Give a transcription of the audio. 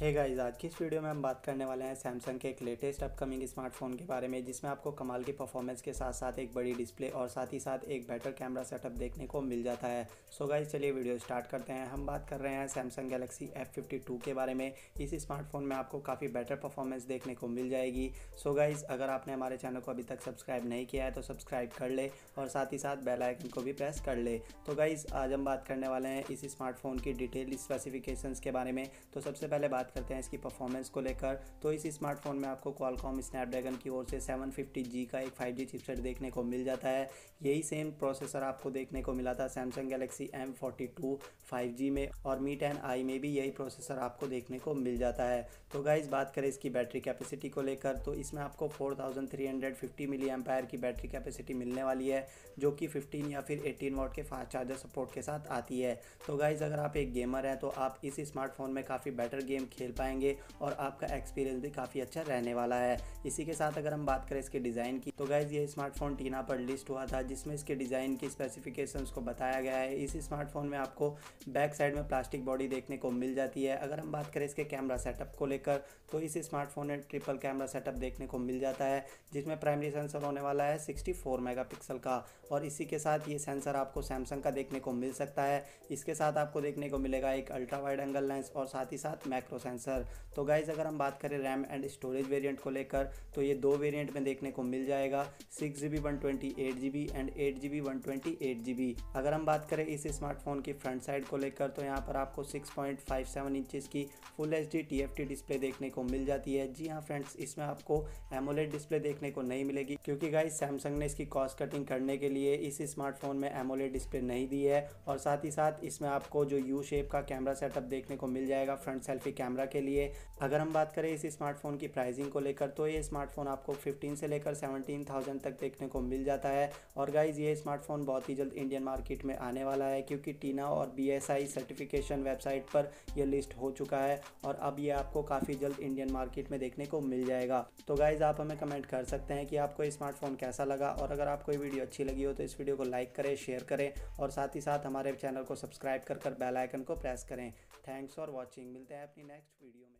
हे hey guys आज की इस वीडियो में हम बात करने वाले हैं सैमसंग के एक लेटेस्ट अपकमिंग स्मार्टफोन के बारे में जिसमें आपको कमाल की परफॉर्मेंस के साथ साथ एक बड़ी डिस्प्ले और साथ ही साथ एक बेटर कैमरा सेटअप देखने को मिल जाता है सो गाइज गाइस चलिए वीडियो स्टार्ट करते हैं हम बात कर रहे हैं सैमसंग गैलेक्सी एफ के बारे में इस स्मार्टफोन में आपको काफ़ी बेटर परफॉर्मेंस देखने को मिल जाएगी सो गाइज़ अगर आपने हमारे चैनल को अभी तक सब्सक्राइब नहीं किया है तो सब्सक्राइब कर ले और साथ ही साथ बेलाइकन को भी प्रेस कर ले तो गाइज़ आज हम बात करने वाले हैं इस स्मार्टफोन की डिटेल स्पेसिफिकेशन के बारे में तो सबसे पहले बात बात करते हैं इसकी परफॉर्मेंस को लेकर तो इस स्मार्टफोन में आपको कॉलकॉम स्नैपड्रैगन की ओर से सेवन का एक फाइव चिपसेट देखने को मिल जाता है यही सेम प्रोसेसर आपको देखने को मिला था सैमसंग गैलेक्सी एम फोर्टी में और मी टेन आई में भी यही प्रोसेसर आपको देखने को मिल जाता है तो गाइज़ बात करें इसकी बैटरी कैपेसिटी को लेकर तो इसमें आपको 4350 मिली एम्पायर की बैटरी कैपेसिटी मिलने वाली है जो कि 15 या फिर 18 वाट के फास्ट चार्जर सपोर्ट के साथ आती है तो गाइज़ अगर आप एक गेमर हैं तो आप इस स्मार्टफोन में काफ़ी बेटर गेम खेल पाएंगे और आपका एक्सपीरियंस भी काफ़ी अच्छा रहने वाला है इसी के साथ अगर हम बात करें इसके डिज़ाइन की तो गैज़ ये स्मार्टफोन टीना पर लिस्ट हुआ था जिसमें इसके डिज़ाइन की स्पेसिफिकेशंस को बताया गया है इस स्मार्टफोन में आपको बैक साइड में प्लास्टिक बॉडी देखने को मिल जाती है अगर हम बात करें इसके कैमरा सेटअप को लेकर तो इस स्मार्टफोन में ट्रिपल कैमरा सेटअप देखने को मिल जाता है जिसमें प्राइमरी सेंसर होने वाला है मेगा पिक्सल का और इसी के साथ ये सेंसर आपको सैमसंग का देखने को मिल सकता है इसके साथ आपको देखने को मिलेगा एक अल्ट्रा वाइड एंगल लेंस और साथ ही साथ मैक्रो सेंसर तो गाइज़ अगर हम बात करें रैम एंड स्टोरेज वेरिएंट को लेकर तो ये दो वेरिएंट में देखने को मिल जाएगा six G B one twenty eight G B and eight G B one twenty eight G B अगर हम बात करें इस स्मार्टफोन की फ्रंट साइड को लेकर तो यहाँ पर आपको six point five seven inches की full H D T F T display देखने को मिल जाती है जी हाँ फ्रेंड्स इसमें आपको एमोलेट डिस्प्ले देखने को नहीं मिलेगी क्योंकि गाइज सैमसंग ने इसकी कॉस्ट कटिंग करने के लिए इस स्मार्टफोन में एमोलेट डिस्प्ले नहीं दी है और साथ ही साथ इसमें आपको जो यू शेप का कैमरा सेटअप देखने को मिल जाएगा फ्रंट सेल्फी कैमरा कैमरा के लिए अगर हम बात करें इस स्मार्टफोन की प्राइसिंग को लेकर तो ये स्मार्टफोन आपको 15 से लेकर 17,000 तक देखने को मिल जाता है और गाइज ये स्मार्टफोन बहुत ही जल्द इंडियन मार्केट में आने वाला है क्योंकि टीना और बी सर्टिफिकेशन वेबसाइट पर यह लिस्ट हो चुका है और अब ये आपको काफ़ी जल्द इंडियन मार्केट में देखने को मिल जाएगा तो गाइज आप हमें कमेंट कर सकते हैं कि आपको स्मार्टफोन कैसा लगा और अगर आपको ये वीडियो अच्छी लगी हो तो इस वीडियो को लाइक करें शेयर करें और साथ ही साथ हमारे चैनल को सब्सक्राइब कर कर बेल आइकन को प्रेस करें थैंक्स फॉर वॉचिंग मिलते हैं अपनी नेक्स्ट next video